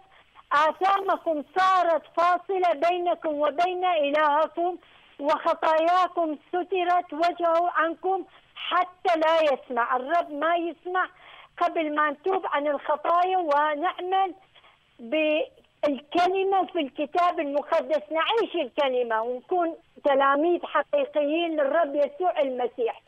آثامكم صارت فاصلة بينكم وبين إلهكم وخطاياكم سترت وجهه عنكم حتى لا يسمع الرب ما يسمع قبل ما نتوب عن الخطايا ونعمل بالكلمة في الكتاب المقدس نعيش الكلمة ونكون تلاميذ حقيقيين للرب يسوع المسيح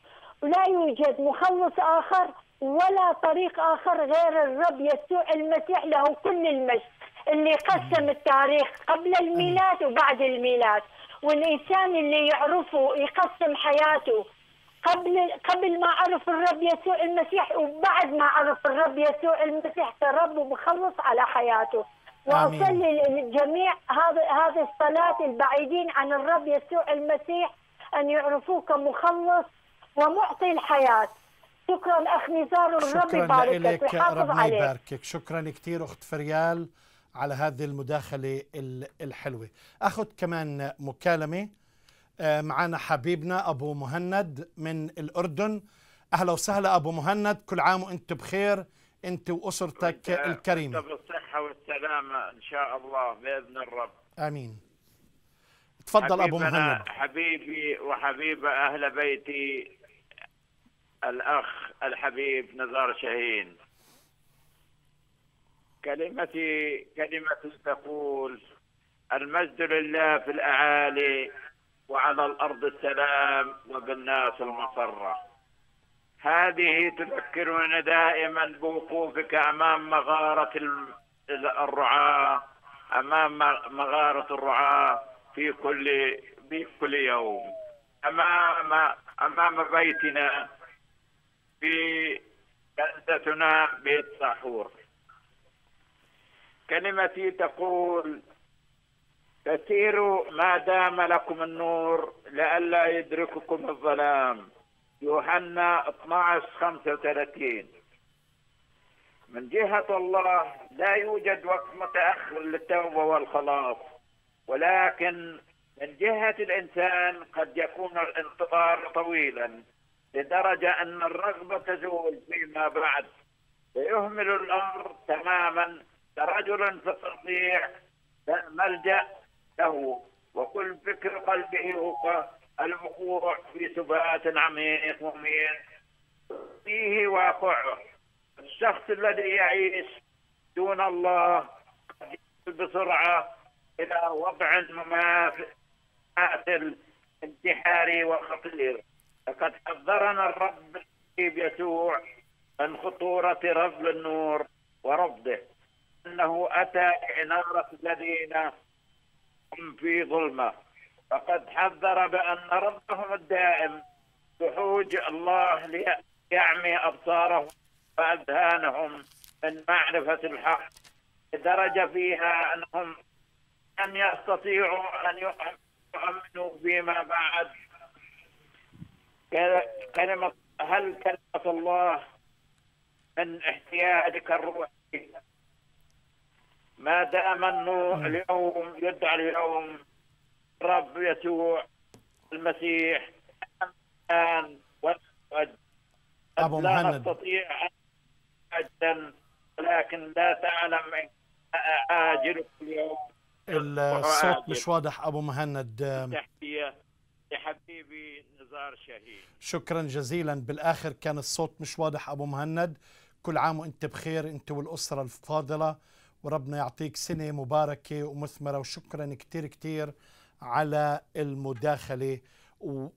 لا يوجد مخلص آخر ولا طريق آخر غير الرب يسوع المسيح له كل المجد اللي قسم التاريخ قبل الميلاد وبعد الميلاد والإنسان اللي يعرفه يقسم حياته قبل قبل ما عرف الرب يسوع المسيح وبعد ما عرف الرب يسوع المسيح كرب ومخلص على حياته واصلي للجميع هذا هذه الصلاه البعيدين عن الرب يسوع المسيح ان يعرفوه كمخلص ومعطي الحياة شكرا أخ نزار الرب يباركك لك ربنا يباركك شكرا كثير أخت فريال على هذه المداخلة الحلوة أخذ كمان مكالمة آه، معنا حبيبنا أبو مهند من الأردن أهلا وسهلا أبو مهند كل عام وأنت بخير أنت وأسرتك الكريمة أنت بالصحة والسلامة إن شاء الله بإذن الرب آمين تفضل أبو مهند حبيبي وحبيب أهل بيتي الأخ الحبيب نزار شاهين كلمتي كلمة تقول المجد لله في الأعالي وعلى الأرض السلام وبالناس المفرة هذه تذكرنا دائما بوقوفك أمام مغارة الرعاة أمام مغارة الرعاة في كل في كل يوم أمام أمام بيتنا في جلستنا بيت ساحور كلمتي تقول فسيروا ما دام لكم النور لئلا يدرككم الظلام يوحنا 12 35 من جهة الله لا يوجد وقت متأخر للتوبة والخلاص ولكن من جهة الإنسان قد يكون الانتظار طويلا لدرجة أن الرغبة تزول فيما بعد فيهمل الأمر تماما كرجل تستطيع ملجأ له وكل فكر قلبه هو الوقوع في سبات عميق مميت فيه واقعه الشخص الذي يعيش دون الله بسرعة إلى وضع مماثل انتحاري وخطير لقد حذرنا الرب يسوع من خطورة رفض النور ورفضه أنه أتى لإنارة الذين هم في ظلمة فقد حذر بأن ربهم الدائم سحوج الله ليعمي أبصارهم وأذهانهم من معرفة الحق لدرجة فيها أنهم لن يستطيعوا أن يؤمنوا فيما بعد كلمة هل كلمة الله من احتياجك الروحي ما دام انه اليوم يدعى اليوم رب يسوع المسيح الان ابو لا محمد نستطيع ولكن لا تعلم ان اجلك اليوم الصوت مش واضح ابو مهند يا حبيبي نزار شاهين شكرا جزيلا بالاخر كان الصوت مش واضح ابو مهند كل عام وانت بخير انت والاسره الفاضله وربنا يعطيك سنه مباركه ومثمره وشكرا كثير كثير على المداخله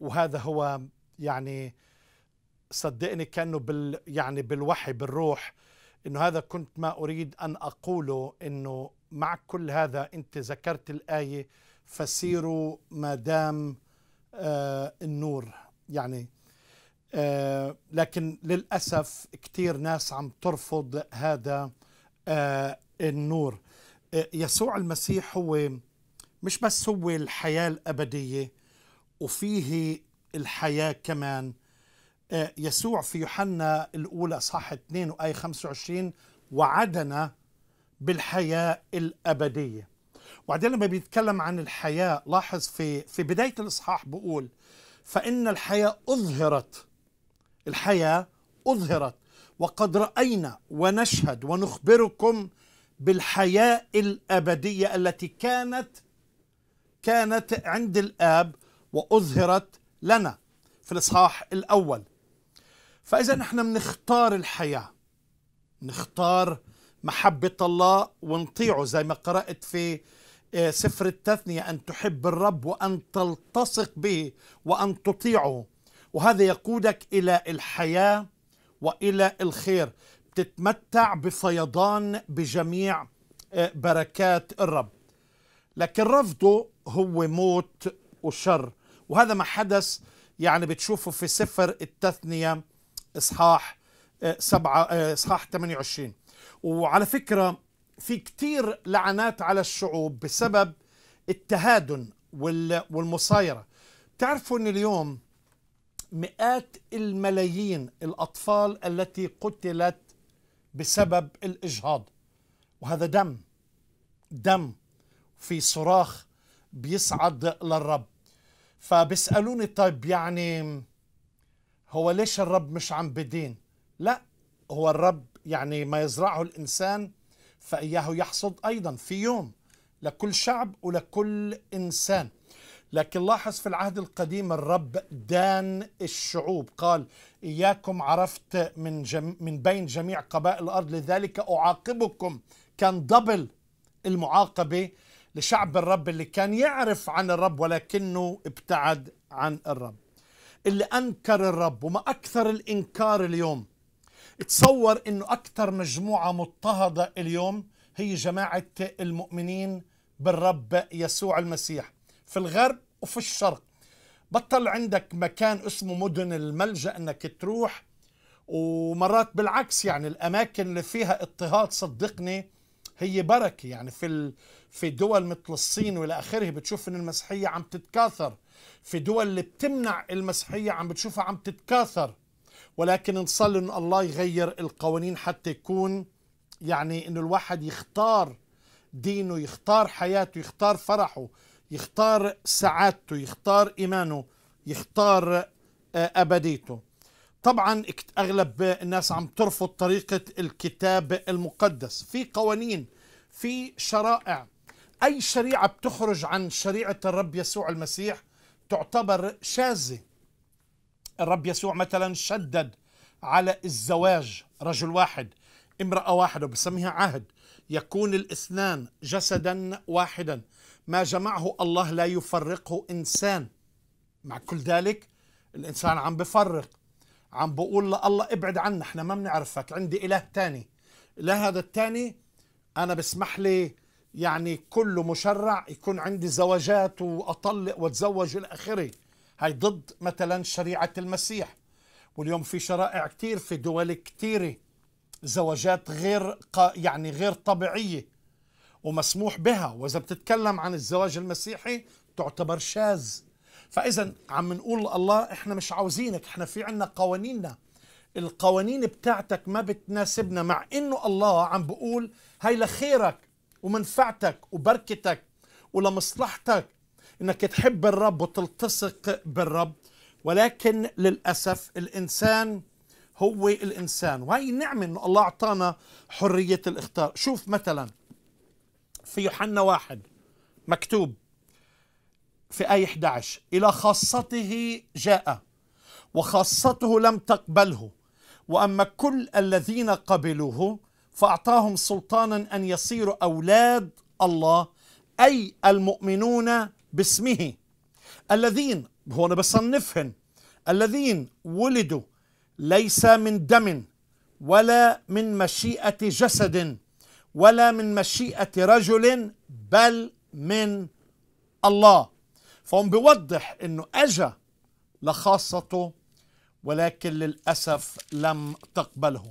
وهذا هو يعني صدقني كانه بال يعني بالوحي بالروح انه هذا كنت ما اريد ان اقوله انه مع كل هذا انت ذكرت الايه فسيروا ما دام آه، النور يعني آه، لكن للأسف كثير ناس عم ترفض هذا آه، النور يسوع المسيح هو مش بس هو الحياة الأبدية وفيه الحياة كمان يسوع في يوحنا الأولى صح 2 وآية 25 وعدنا بالحياة الأبدية وبعدين لما بيتكلم عن الحياة لاحظ في في بداية الإصحاح بقول فإن الحياة أظهرت الحياة أظهرت وقد رأينا ونشهد ونخبركم بالحياة الأبدية التي كانت كانت عند الآب وأظهرت لنا في الإصحاح الأول فإذا نحن بنختار الحياة نختار محبة الله ونطيعه زي ما قرأت في إيه، سفر التثنية أن تحب الرب وأن تلتصق به وأن تطيعه وهذا يقودك إلى الحياة وإلى الخير بتتمتع بفيضان بجميع إيه، بركات الرب لكن رفضه هو موت وشر وهذا ما حدث يعني بتشوفه في سفر التثنية إصحاح إيه، سبعة إصحاح 28 وعلى فكرة في كتير لعنات على الشعوب بسبب التهادن والمصايرة تعرفوا أن اليوم مئات الملايين الأطفال التي قتلت بسبب الإجهاض وهذا دم دم في صراخ بيصعد للرب فبيسألوني طيب يعني هو ليش الرب مش عم بدين لا هو الرب يعني ما يزرعه الإنسان فإياه يحصد أيضا في يوم لكل شعب ولكل إنسان لكن لاحظ في العهد القديم الرب دان الشعوب قال إياكم عرفت من, جم من بين جميع قبائل الأرض لذلك أعاقبكم كان دبل المعاقبة لشعب الرب اللي كان يعرف عن الرب ولكنه ابتعد عن الرب اللي أنكر الرب وما أكثر الإنكار اليوم تصور انه اكثر مجموعه مضطهده اليوم هي جماعه المؤمنين بالرب يسوع المسيح في الغرب وفي الشرق بطل عندك مكان اسمه مدن الملجا انك تروح ومرات بالعكس يعني الاماكن اللي فيها اضطهاد صدقني هي بركه يعني في ال... في دول مثل الصين والى اخره بتشوف ان المسيحيه عم تتكاثر في دول اللي بتمنع المسيحيه عم بتشوفها عم تتكاثر ولكن نصلي ان الله يغير القوانين حتى يكون يعني انه الواحد يختار دينه يختار حياته يختار فرحه يختار سعادته يختار ايمانه يختار آه، ابديته طبعا اغلب الناس عم ترفض طريقه الكتاب المقدس في قوانين في شرائع اي شريعه بتخرج عن شريعه الرب يسوع المسيح تعتبر شاذه الرب يسوع مثلا شدد على الزواج رجل واحد امرأة واحدة بسميها عهد يكون الاثنان جسدا واحدا ما جمعه الله لا يفرقه إنسان مع كل ذلك الإنسان عم بفرق عم بقول لله ابعد عنا احنا ما بنعرفك عندي إله تاني لا هذا التاني أنا بسمح لي يعني كله مشرع يكون عندي زواجات وأطلق وأتزوج إلى آخره هاي ضد مثلا شريعة المسيح واليوم في شرائع كتير في دول كتيرة زواجات غير يعني غير طبيعية ومسموح بها وإذا بتتكلم عن الزواج المسيحي تعتبر شاذ فإذا عم نقول الله إحنا مش عاوزينك إحنا في عنا قوانيننا القوانين بتاعتك ما بتناسبنا مع إنه الله عم بقول هاي لخيرك ومنفعتك وبركتك ولمصلحتك انك تحب الرب وتلتصق بالرب ولكن للاسف الانسان هو الانسان وهي نعمه انه الله اعطانا حريه الاختيار شوف مثلا في يوحنا واحد مكتوب في آية 11 إلى خاصته جاء وخاصته لم تقبله وأما كل الذين قبلوه فأعطاهم سلطانا أن يصيروا أولاد الله أي المؤمنون باسمه الذين هون بصنفهن الذين ولدوا ليس من دم ولا من مشيئة جسد ولا من مشيئة رجل بل من الله فهم بيوضح انه اجا لخاصته ولكن للأسف لم تقبله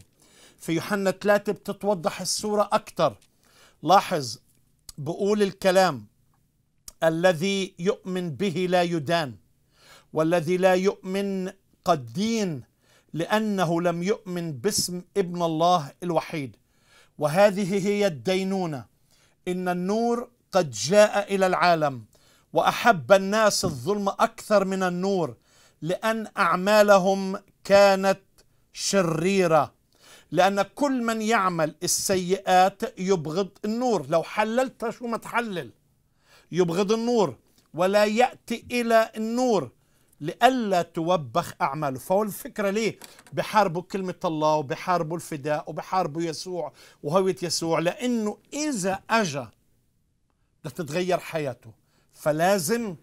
في يوحنا 3 بتتوضح الصورة أكثر لاحظ بقول الكلام الذي يؤمن به لا يدان والذي لا يؤمن قد دين لأنه لم يؤمن باسم ابن الله الوحيد وهذه هي الدينونة إن النور قد جاء إلى العالم وأحب الناس الظلم أكثر من النور لأن أعمالهم كانت شريرة لأن كل من يعمل السيئات يبغض النور لو حللت شو ما تحلل يبغض النور ولا يأتي إلى النور لئلا توبخ أعماله فهو الفكرة ليه بحاربوا كلمة الله وبحاربوا الفداء وبحاربوا يسوع وهوية يسوع لأنه إذا أجا بدها تتغير حياته فلازم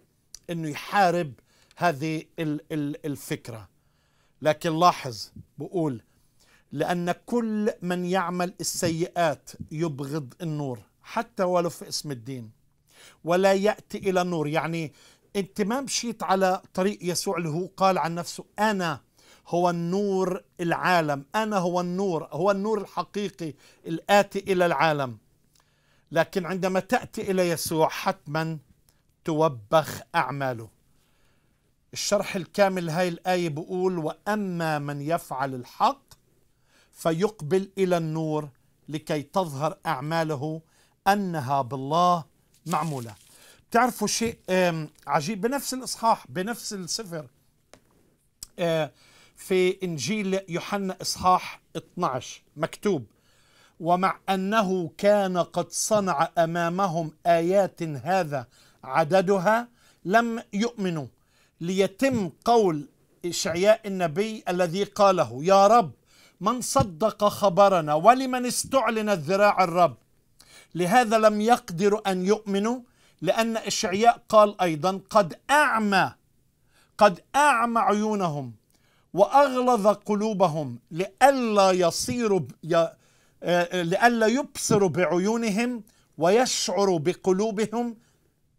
أنه يحارب هذه الفكرة لكن لاحظ بقول لأن كل من يعمل السيئات يبغض النور حتى ولو في اسم الدين ولا يأتي إلى النور يعني أنت ما مشيت على طريق يسوع اللي هو قال عن نفسه أنا هو النور العالم أنا هو النور هو النور الحقيقي الآتي إلى العالم لكن عندما تأتي إلى يسوع حتما توبخ أعماله الشرح الكامل هاي الآية بقول وأما من يفعل الحق فيقبل إلى النور لكي تظهر أعماله أنها بالله معمولة بتعرفوا شيء عجيب بنفس الإصحاح بنفس السفر آه، في إنجيل يوحنا إصحاح 12 مكتوب ومع أنه كان قد صنع أمامهم آيات هذا عددها لم يؤمنوا ليتم قول إشعياء النبي الذي قاله يا رب من صدق خبرنا ولمن استعلن الذراع الرب لهذا لم يقدروا أن يؤمنوا لأن إشعياء قال أيضا قد أعمى قد أعمى عيونهم وأغلظ قلوبهم لئلا يصيروا آه، آه، لئلا يبصروا بعيونهم ويشعروا بقلوبهم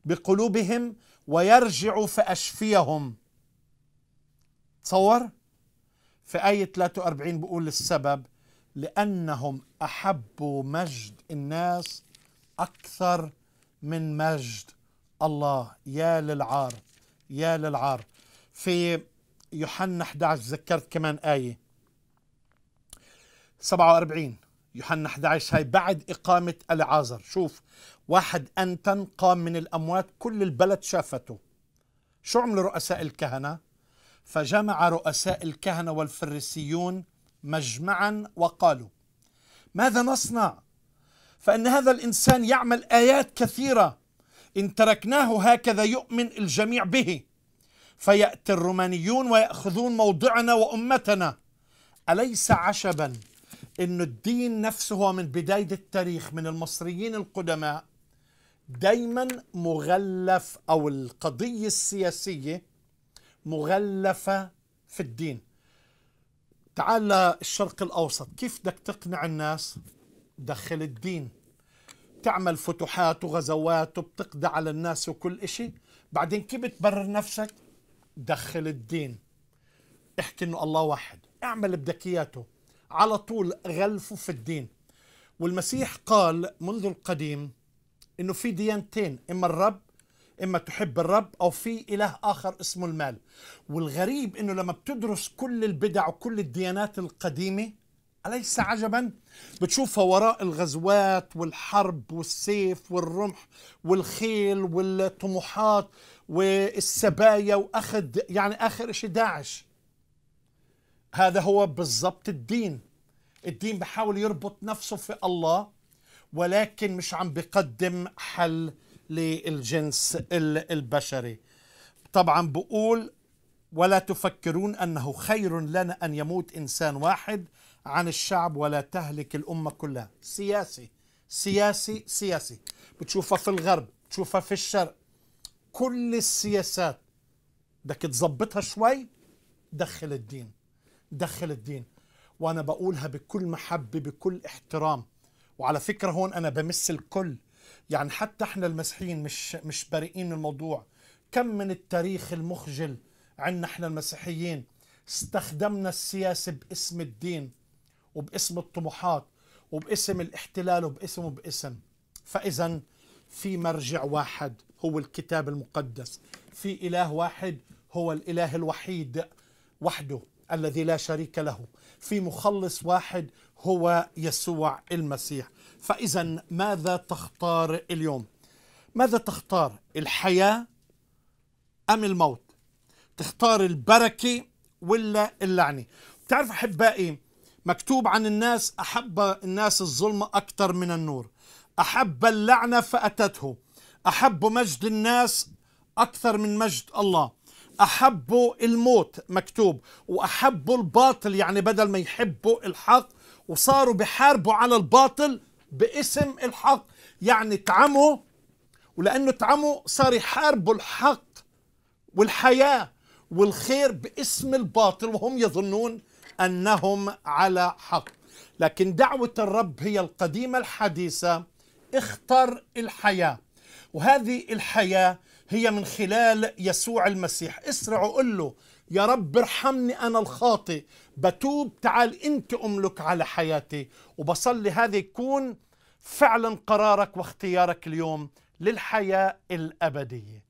بقلوبهم ويرجعوا فأشفيهم تصور في آية 43 بقول السبب لأنهم أحبوا مجد الناس أكثر من مجد الله يا للعار يا للعار في يوحنا 11 ذكرت كمان آية 47 يوحنا 11 هاي بعد إقامة العازر شوف واحد أنتن قام من الأموات كل البلد شافته شو عمل رؤساء الكهنة؟ فجمع رؤساء الكهنة والفريسيون مجمعا وقالوا ماذا نصنع فان هذا الانسان يعمل ايات كثيره ان تركناه هكذا يؤمن الجميع به فياتي الرومانيون وياخذون موضعنا وامتنا اليس عشبا ان الدين نفسه هو من بدايه التاريخ من المصريين القدماء دايما مغلف او القضيه السياسيه مغلفه في الدين تعال للشرق الأوسط كيف بدك تقنع الناس دخل الدين تعمل فتوحات وغزوات وبتقضي على الناس وكل إشي بعدين كيف بتبرر نفسك دخل الدين احكي انه الله واحد اعمل بدك على طول غلفه في الدين والمسيح قال منذ القديم انه في ديانتين اما الرب إما تحب الرب أو في إله آخر اسمه المال والغريب إنه لما بتدرس كل البدع وكل الديانات القديمة أليس عجبا؟ بتشوفها وراء الغزوات والحرب والسيف والرمح والخيل والطموحات والسبايا وأخذ يعني آخر شيء داعش هذا هو بالضبط الدين الدين بحاول يربط نفسه في الله ولكن مش عم بقدم حل للجنس البشري طبعا بقول ولا تفكرون أنه خير لنا أن يموت إنسان واحد عن الشعب ولا تهلك الأمة كلها سياسي سياسي سياسي بتشوفها في الغرب بتشوفها في الشرق كل السياسات بدك تظبطها شوي دخل الدين دخل الدين وانا بقولها بكل محبه بكل احترام وعلى فكره هون انا بمس الكل يعني حتى احنا المسيحيين مش مش بريئين من الموضوع كم من التاريخ المخجل عندنا احنا المسيحيين استخدمنا السياسة باسم الدين وباسم الطموحات وباسم الاحتلال وباسم وباسم فإذا في مرجع واحد هو الكتاب المقدس في إله واحد هو الإله الوحيد وحده الذي لا شريك له في مخلص واحد هو يسوع المسيح فإذا ماذا تختار اليوم؟ ماذا تختار؟ الحياة أم الموت؟ تختار البركة ولا اللعنة؟ بتعرف أحبائي مكتوب عن الناس أحب الناس الظلمة أكثر من النور أحب اللعنة فأتته أحب مجد الناس أكثر من مجد الله أحبوا الموت مكتوب وأحبوا الباطل يعني بدل ما يحبوا الحق وصاروا بحاربوا على الباطل باسم الحق يعني اتعموا ولأنه اتعموا صار يحاربوا الحق والحياة والخير باسم الباطل وهم يظنون أنهم على حق لكن دعوة الرب هي القديمة الحديثة اختر الحياة وهذه الحياة هي من خلال يسوع المسيح اسرعوا قل له يا رب ارحمني أنا الخاطئ بتوب تعال أنت أملك على حياتي وبصلي هذا يكون فعلا قرارك واختيارك اليوم للحياة الأبدية